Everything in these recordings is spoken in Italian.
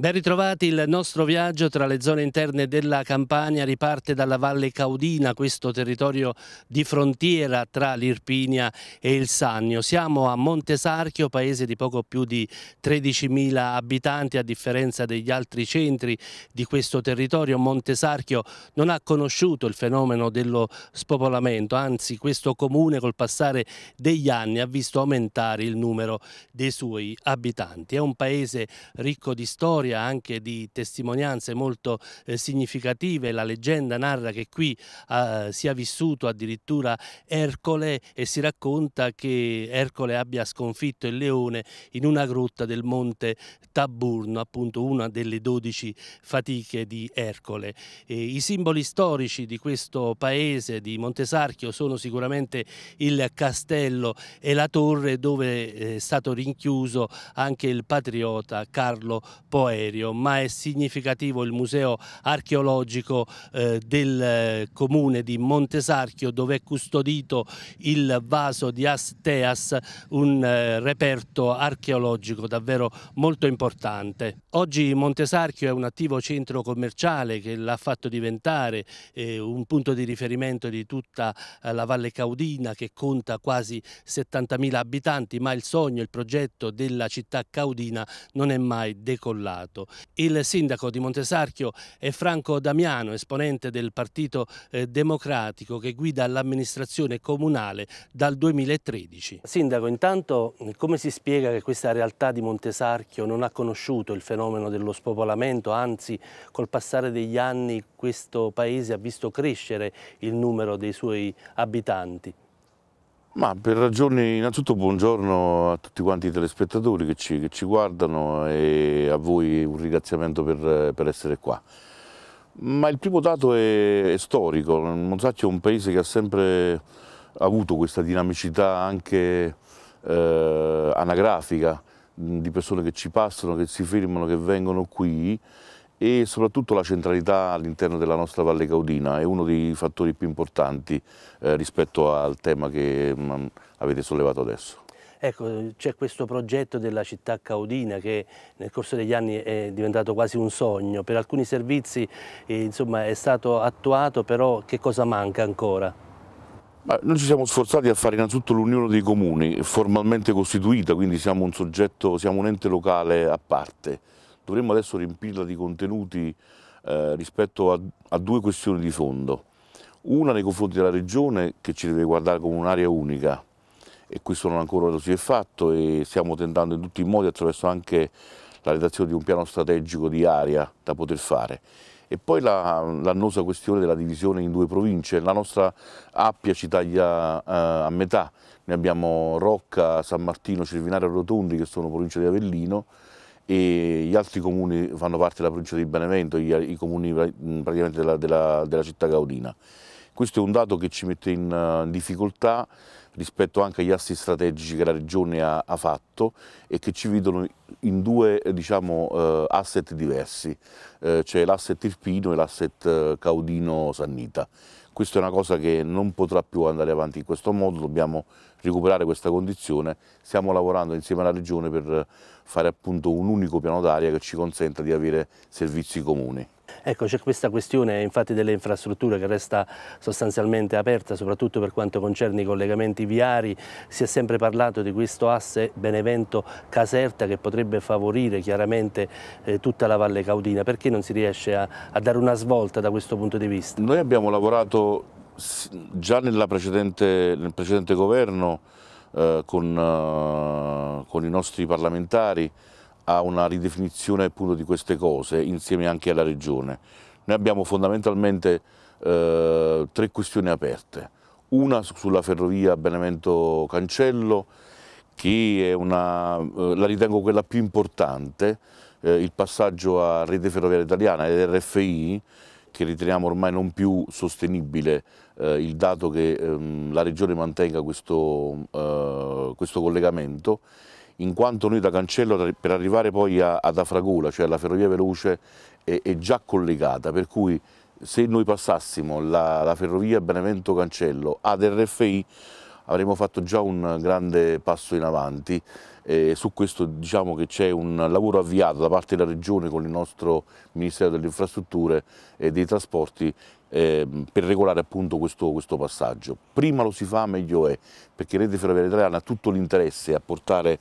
Ben ritrovati, il nostro viaggio tra le zone interne della Campania riparte dalla Valle Caudina, questo territorio di frontiera tra l'Irpinia e il Sannio. Siamo a Montesarchio, paese di poco più di 13.000 abitanti a differenza degli altri centri di questo territorio. Montesarchio non ha conosciuto il fenomeno dello spopolamento, anzi questo comune col passare degli anni ha visto aumentare il numero dei suoi abitanti. È un paese ricco di storia storia anche di testimonianze molto eh, significative. La leggenda narra che qui eh, sia vissuto addirittura Ercole e si racconta che Ercole abbia sconfitto il leone in una grotta del monte Taburno, appunto una delle dodici fatiche di Ercole. E I simboli storici di questo paese, di Montesarchio, sono sicuramente il castello e la torre dove eh, è stato rinchiuso anche il patriota Carlo Poeta aereo, ma è significativo il museo archeologico eh, del eh, comune di Montesarchio dove è custodito il vaso di Asteas, un eh, reperto archeologico davvero molto importante. Oggi Montesarchio è un attivo centro commerciale che l'ha fatto diventare eh, un punto di riferimento di tutta eh, la Valle Caudina che conta quasi 70.000 abitanti, ma il sogno, il progetto della città caudina non è mai decollato passato. Il sindaco di Montesarchio è Franco Damiano, esponente del Partito eh, Democratico che guida l'amministrazione comunale dal 2013. Sindaco, intanto come si spiega che questa realtà di Montesarchio non ha conosciuto il fenomeno dello spopolamento, anzi col passare degli anni questo paese ha visto crescere il numero dei suoi abitanti? Ma per ragioni, innanzitutto buongiorno a tutti quanti i telespettatori che ci, che ci guardano e a voi un ringraziamento per, per essere qua. Ma il primo dato è, è storico, Monzacchio è un paese che ha sempre avuto questa dinamicità anche eh, anagrafica di persone che ci passano, che si fermano, che vengono qui e soprattutto la centralità all'interno della nostra Valle Caudina è uno dei fattori più importanti eh, rispetto al tema che mh, mm, avete sollevato adesso. Ecco, c'è questo progetto della città caudina che nel corso degli anni è diventato quasi un sogno, per alcuni servizi eh, insomma, è stato attuato, però che cosa manca ancora? noi ci siamo sforzati a fare innanzitutto l'unione dei comuni, formalmente costituita, quindi siamo un soggetto, siamo un ente locale a parte dovremmo adesso riempirla di contenuti eh, rispetto a, a due questioni di fondo. Una nei confronti della regione che ci deve guardare come un'area unica e questo non ancora lo si è fatto e stiamo tentando in tutti i modi attraverso anche la redazione di un piano strategico di area da poter fare. E poi l'annosa la, questione della divisione in due province, la nostra Appia ci taglia eh, a metà, ne abbiamo Rocca, San Martino, Cervinara e Rotondi che sono province di Avellino e gli altri comuni fanno parte della provincia di Benevento, i comuni praticamente della, della, della città gaudina. Questo è un dato che ci mette eh, in difficoltà rispetto anche agli assi strategici che la Regione ha, ha fatto e che ci vedono in due eh, diciamo, eh, asset diversi, cioè l'asset irpino e l'asset caudino-sannita. Questa è una cosa che non potrà più andare avanti in questo modo, dobbiamo recuperare questa condizione, stiamo lavorando insieme alla Regione per fare appunto un unico piano d'aria che ci consenta di avere servizi comuni. Ecco, c'è questa questione infatti delle infrastrutture che resta sostanzialmente aperta, soprattutto per quanto concerne i collegamenti viari. Si è sempre parlato di questo asse Benevento-Caserta che potrebbe favorire chiaramente eh, tutta la Valle Caudina. Perché non si riesce a, a dare una svolta da questo punto di vista? Noi abbiamo lavorato già precedente, nel precedente governo eh, con, eh, con i nostri parlamentari a una ridefinizione appunto di queste cose insieme anche alla Regione. Noi abbiamo fondamentalmente eh, tre questioni aperte, una sulla ferrovia Benevento Cancello che una, eh, la ritengo quella più importante, eh, il passaggio a Rete Ferroviaria Italiana e RFI che riteniamo ormai non più sostenibile eh, il dato che ehm, la Regione mantenga questo, eh, questo collegamento in quanto noi da Cancello per arrivare poi a, ad Afragula, cioè alla ferrovia veloce, è, è già collegata, per cui se noi passassimo la, la ferrovia Benevento Cancello ad RFI avremmo fatto già un grande passo in avanti. e su questo diciamo che c'è un lavoro avviato da parte della Regione con il nostro Ministero delle Infrastrutture e dei Trasporti eh, per regolare appunto questo, questo, passaggio. Prima lo si fa meglio è, perché Rete Ferroviaria Italiana ha tutto l'interesse a portare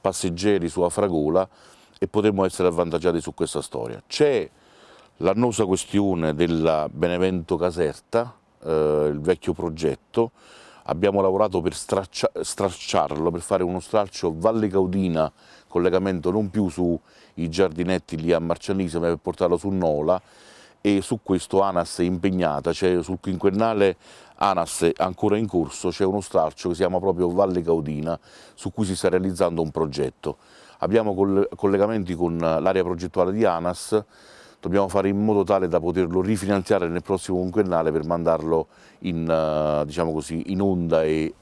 passeggeri sulla Fragola e potremmo essere avvantaggiati su questa storia. C'è l'annosa questione della Benevento Caserta, eh, il vecchio progetto, abbiamo lavorato per straccia, stracciarlo, per fare uno straccio Valle Caudina, collegamento non più sui giardinetti lì a Marcianise, ma per portarlo su Nola, e su questo Anas è impegnata, cioè sul quinquennale Anas ancora in corso c'è uno stralcio che si chiama proprio Valle Caudina su cui si sta realizzando un progetto. Abbiamo collegamenti con l'area progettuale di Anas, dobbiamo fare in modo tale da poterlo rifinanziare nel prossimo quinquennale per mandarlo in, eh, diciamo così, in onda e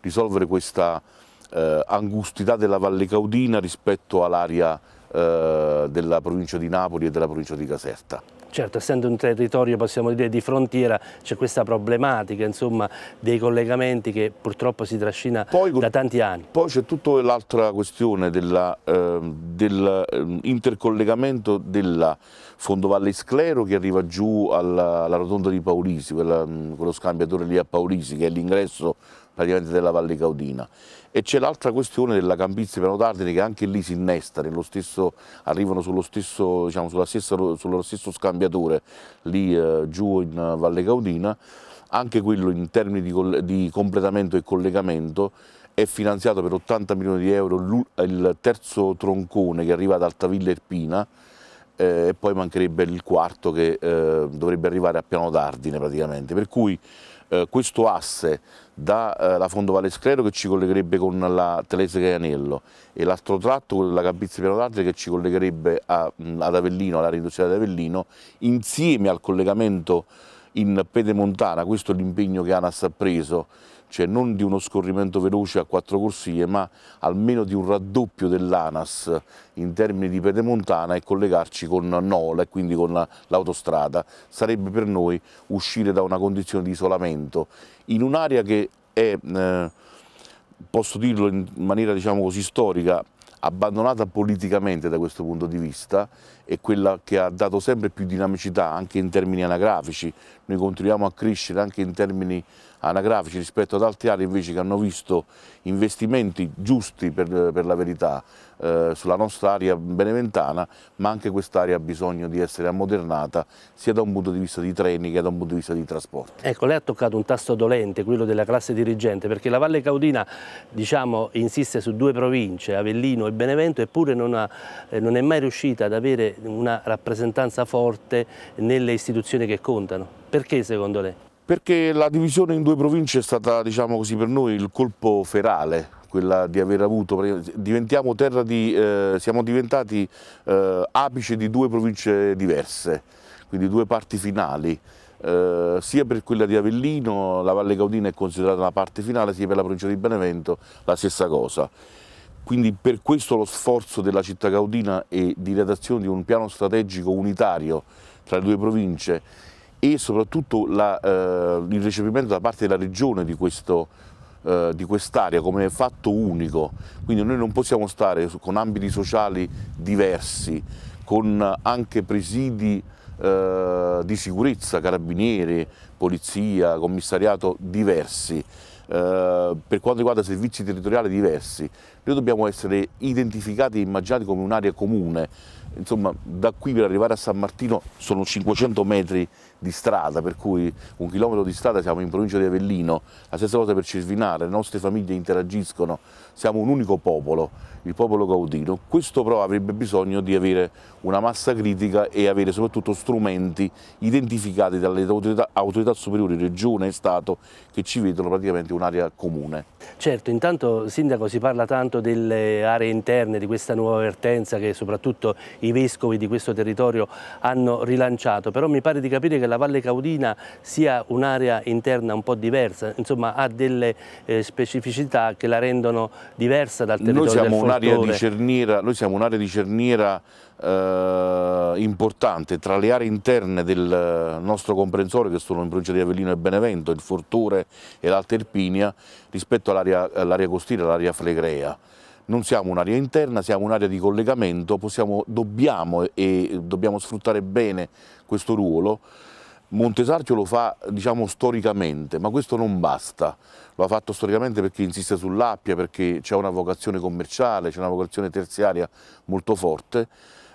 risolvere questa eh, angustità della Valle Caudina rispetto all'area eh, della provincia di Napoli e della provincia di Caserta. Certo, essendo un territorio possiamo dire di frontiera c'è questa problematica insomma, dei collegamenti che purtroppo si trascina poi, da tanti anni. Poi c'è tutta l'altra questione dell'intercollegamento eh, della, ehm, ehm, della Fondovalle Sclero che arriva giù alla, alla rotonda di Paolisi, quella, quello scambiatore lì a Paolisi che è l'ingresso praticamente della Valle Caudina. E c'è l'altra questione della Campizia Pianotardine che anche lì si innesta, stesso, arrivano sullo stesso, diciamo, stessa, sullo stesso scambiatore lì eh, giù in Valle Caudina, anche quello in termini di, di completamento e collegamento è finanziato per 80 milioni di euro il terzo troncone che arriva ad Altavilla Erpina eh, e poi mancherebbe il quarto che eh, dovrebbe arrivare a Piano d'Ardine praticamente, per cui eh, questo asse dalla eh, Fondo Valle Sclero che ci collegherebbe con la Telese Caianello e l'altro tratto, quello della Capizia Piano d'Arte che ci collegherebbe a, ad Avellino, alla rindustriale di Avellino, insieme al collegamento in Pedemontana, questo è l'impegno che ANAS ha preso cioè non di uno scorrimento veloce a quattro corsie, ma almeno di un raddoppio dell'ANAS in termini di pedemontana e collegarci con Nola e quindi con l'autostrada. Sarebbe per noi uscire da una condizione di isolamento in un'area che è, eh, posso dirlo in maniera diciamo così storica, abbandonata politicamente da questo punto di vista è quella che ha dato sempre più dinamicità anche in termini anagrafici, noi continuiamo a crescere anche in termini anagrafici rispetto ad altri aree invece che hanno visto investimenti giusti per, per la verità eh, sulla nostra area beneventana, ma anche quest'area ha bisogno di essere ammodernata sia da un punto di vista di treni che da un punto di vista di trasporti. Ecco, lei ha toccato un tasto dolente, quello della classe dirigente, perché la Valle Caudina diciamo, insiste su due province, Avellino e Benevento, eppure non, ha, eh, non è mai riuscita ad avere una rappresentanza forte nelle istituzioni che contano. Perché secondo lei? Perché la divisione in due province è stata, diciamo così, per noi il colpo ferale, quella di aver avuto, diventiamo terra di, eh, siamo diventati eh, apice di due province diverse, quindi due parti finali. Eh, sia per quella di Avellino, la Valle Caudina è considerata una parte finale, sia per la provincia di Benevento la stessa cosa. Quindi per questo lo sforzo della città caudina e di redazione di un piano strategico unitario tra le due province e soprattutto la, eh, il recepimento da parte della regione di eh, quest'area eh, quest come fatto unico, quindi noi non possiamo stare con ambiti sociali diversi, con anche presidi eh, di sicurezza, carabinieri, polizia, commissariato diversi, eh, per quanto riguarda servizi territoriali diversi, noi dobbiamo essere identificati e immaginati come un'area comune, insomma da qui per arrivare a San Martino sono 500 metri di strada, per cui un chilometro di strada siamo in provincia di Avellino, la stessa cosa per Cervinare, le nostre famiglie interagiscono, siamo un unico popolo, il popolo gaudino. Questo però avrebbe bisogno di avere una massa critica e avere soprattutto strumenti identificati dalle autorità, autorità superiori, regione e Stato, che ci vedono praticamente un'area comune. Certo, intanto Sindaco si parla tanto delle aree interne, di questa nuova vertenza che soprattutto i vescovi di questo territorio hanno rilanciato, però mi pare di capire che la Valle Caudina sia un'area interna un po' diversa, insomma ha delle eh, specificità che la rendono diversa dal territorio noi siamo un'area Noi siamo un'area di cerniera eh, importante tra le aree interne del nostro comprensorio che sono in provincia di Avellino e Benevento, il Fortore e l'Alta Erpinia rispetto all'area all costiera, all'area flegrea non siamo un'area interna, siamo un'area di collegamento, possiamo, dobbiamo, e dobbiamo sfruttare bene questo ruolo Montesarchio lo fa diciamo, storicamente, ma questo non basta. Lo ha fatto storicamente perché insiste sull'Appia, perché c'è una vocazione commerciale, c'è una vocazione terziaria molto forte.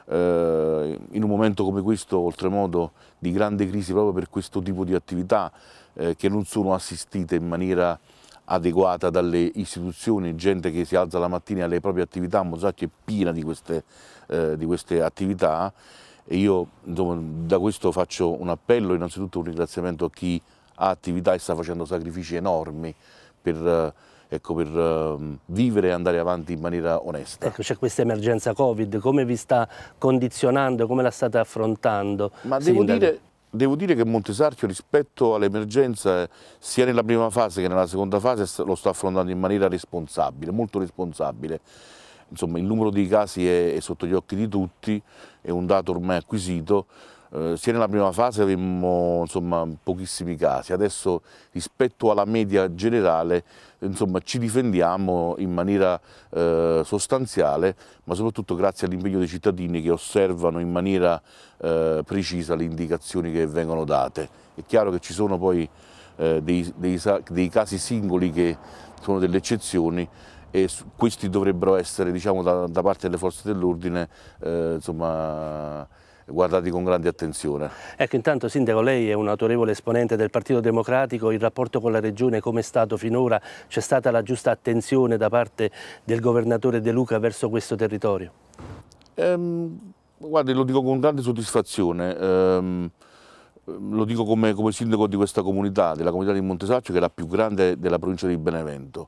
Eh, in un momento come questo, oltremodo, di grande crisi proprio per questo tipo di attività eh, che non sono assistite in maniera adeguata dalle istituzioni, gente che si alza la mattina alle proprie attività, Mosacchi è piena di queste, eh, di queste attività, e io insomma, da questo faccio un appello, innanzitutto un ringraziamento a chi ha attività e sta facendo sacrifici enormi per, eh, ecco, per ehm, vivere e andare avanti in maniera onesta. Ecco, c'è questa emergenza Covid, come vi sta condizionando, come la state affrontando? Ma devo dire, devo dire, che Montesarchio rispetto all'emergenza, eh, sia nella prima fase che nella seconda fase, lo sta affrontando in maniera responsabile, molto responsabile. Insomma, il numero dei casi è, è sotto gli occhi di tutti, è un dato ormai acquisito. Eh, sia nella prima fase avevamo insomma, pochissimi casi, adesso rispetto alla media generale insomma, ci difendiamo in maniera eh, sostanziale, ma soprattutto grazie all'impegno dei cittadini che osservano in maniera eh, precisa le indicazioni che vengono date. È chiaro che ci sono poi eh, dei, dei, dei casi singoli che sono delle eccezioni, e questi dovrebbero essere diciamo, da, da, parte delle forze dell'ordine eh, guardati con grande attenzione. Ecco, intanto Sindaco, lei è un autorevole esponente del Partito Democratico, il rapporto con la Regione come è stato finora? C'è stata la giusta attenzione da parte del Governatore De Luca verso questo territorio? Ehm, guardi, lo dico con grande soddisfazione. Ehm, lo dico come, come, sindaco di questa comunità, della comunità di Montesaccio, che è la più grande della provincia di Benevento.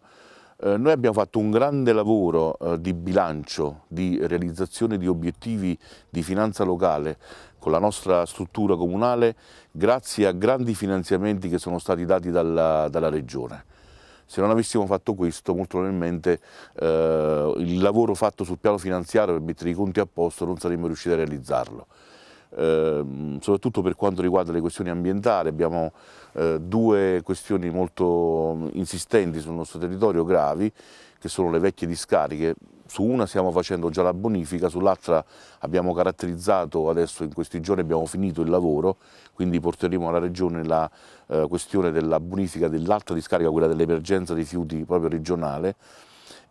Eh, noi abbiamo fatto un grande lavoro eh, di bilancio, di realizzazione di obiettivi di finanza locale con la nostra struttura comunale grazie a grandi finanziamenti che sono stati dati dalla, dalla Regione. Se non avessimo fatto questo, molto probabilmente eh, il lavoro fatto sul piano finanziario per mettere i conti a posto non saremmo riusciti a realizzarlo. Ehm, soprattutto per quanto riguarda le questioni ambientali, abbiamo eh, due questioni molto mm, insistenti sul nostro territorio, gravi, che sono le vecchie discariche, su una stiamo facendo già la bonifica, sull'altra abbiamo caratterizzato, adesso in questi giorni abbiamo finito il lavoro, quindi porteremo alla Regione la eh, questione della bonifica dell'altra discarica, quella dell'emergenza dei rifiuti proprio regionale,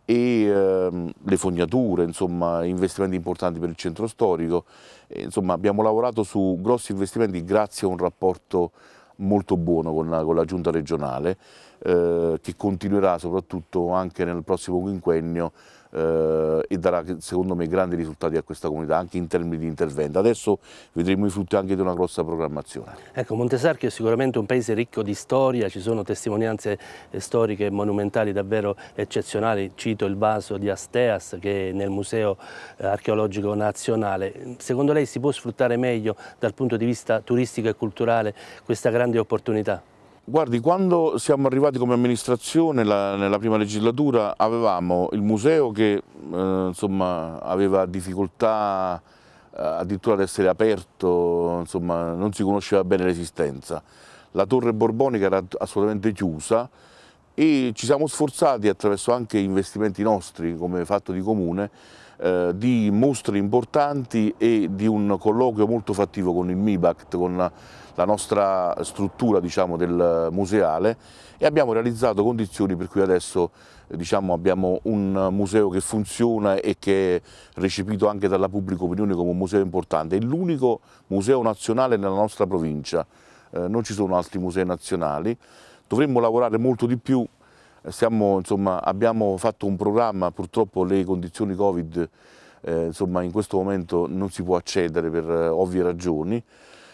e ehm, le fognature, insomma, investimenti importanti per il centro storico. E, insomma, abbiamo lavorato su grossi investimenti grazie a un rapporto molto buono con la, con la giunta regionale eh, che continuerà soprattutto anche nel prossimo quinquennio eh, e darà secondo me grandi risultati a questa comunità anche in termini di intervento. Adesso vedremo i frutti anche di una grossa programmazione. Ecco, Montesarchio è sicuramente un paese ricco di storia, ci sono testimonianze eh, storiche e monumentali davvero eccezionali, cito il vaso di Asteas che è nel Museo eh, Archeologico Nazionale. Secondo lei si può sfruttare meglio dal punto di vista turistico e culturale questa grande opportunità? Guardi, quando siamo arrivati come amministrazione la, nella prima legislatura avevamo il museo che eh, insomma, aveva difficoltà eh, addirittura ad essere aperto, insomma, non si conosceva bene l'esistenza, la torre borbonica era assolutamente chiusa e ci siamo sforzati attraverso anche investimenti nostri come fatto di comune eh, di mostre importanti e di un colloquio molto fattivo con il MIBACT, con la nostra struttura diciamo, del museale e abbiamo realizzato condizioni per cui adesso eh, diciamo, abbiamo un museo che funziona e che è recepito anche dalla pubblica opinione come un museo importante, è l'unico museo nazionale nella nostra provincia, eh, non ci sono altri musei nazionali, dovremmo lavorare molto di più siamo, insomma, abbiamo fatto un programma, purtroppo le condizioni Covid eh, insomma, in questo momento non si può accedere per eh, ovvie ragioni,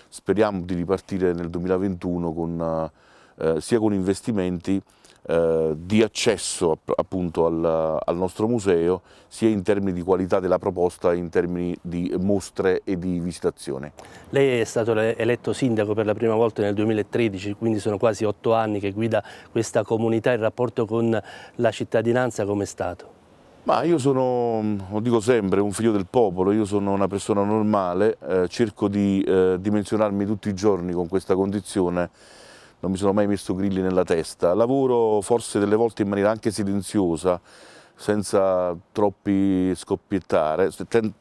speriamo di ripartire nel 2021 con, eh, sia con investimenti eh, di accesso appunto al, al, nostro museo sia in termini di qualità della proposta in termini di mostre e di visitazione. Lei è stato eletto sindaco per la prima volta nel 2013 quindi sono quasi otto anni che guida questa comunità, il rapporto con la cittadinanza come è stato? Ma io sono, lo dico sempre, un figlio del popolo, io sono una persona normale, eh, cerco di eh, dimensionarmi tutti i giorni con questa condizione non mi sono mai messo grilli nella testa. Lavoro forse delle volte in maniera anche silenziosa, senza, scoppiettare,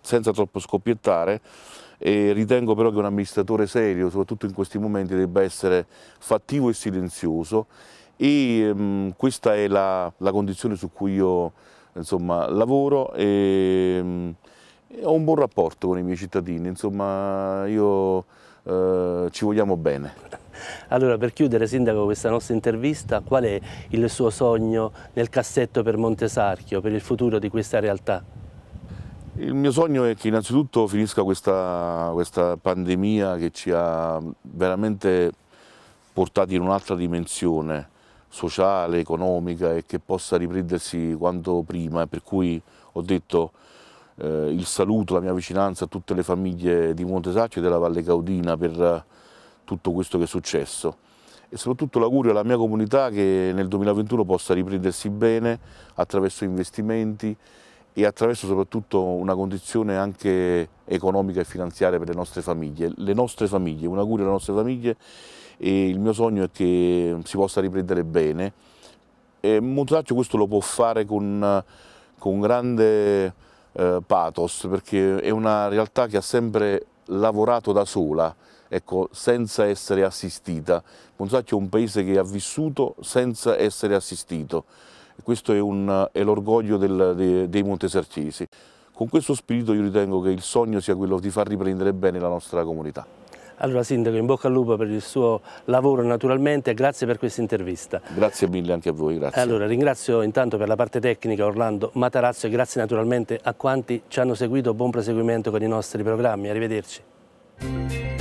senza troppo scoppiettare e ritengo però che un amministratore serio, soprattutto in questi momenti, debba essere fattivo e silenzioso e mh, mm, questa è la, la, condizione su cui io insomma, lavoro e, mh, mm, ho un buon rapporto con i miei cittadini, insomma, io eh, ci vogliamo bene. Allora, per chiudere, Sindaco, questa nostra intervista, qual è il suo sogno nel cassetto per Montesarchio, per il futuro di questa realtà? Il mio sogno è che innanzitutto finisca questa, questa pandemia che ci ha veramente portati in un'altra dimensione sociale, economica e che possa riprendersi quanto prima, per cui ho detto eh, il saluto, la mia vicinanza a tutte le famiglie di Montesaccio e della Valle Caudina per eh, tutto questo che è successo e soprattutto l'augurio alla mia comunità che nel 2021 possa riprendersi bene attraverso investimenti e attraverso soprattutto una condizione anche economica e finanziaria per le nostre famiglie. Le nostre famiglie, un augurio alle nostre famiglie e il mio sogno è che si possa riprendere bene. E Montasaccio questo lo può fare con, con grande eh, pathos perché è una realtà che ha sempre lavorato da sola, ecco, senza essere assistita. Monzacchio è un paese che ha vissuto senza essere assistito. Questo è, è l'orgoglio dei, dei Montesercesi. Con questo spirito io ritengo che il sogno sia quello di far riprendere bene la nostra comunità. Allora Sindaco, in bocca al lupo per il suo lavoro naturalmente, grazie per questa intervista. Grazie mille anche a voi, grazie. Allora ringrazio intanto per la parte tecnica Orlando Matarazzo e grazie naturalmente a quanti ci hanno seguito, buon proseguimento con i nostri programmi, arrivederci.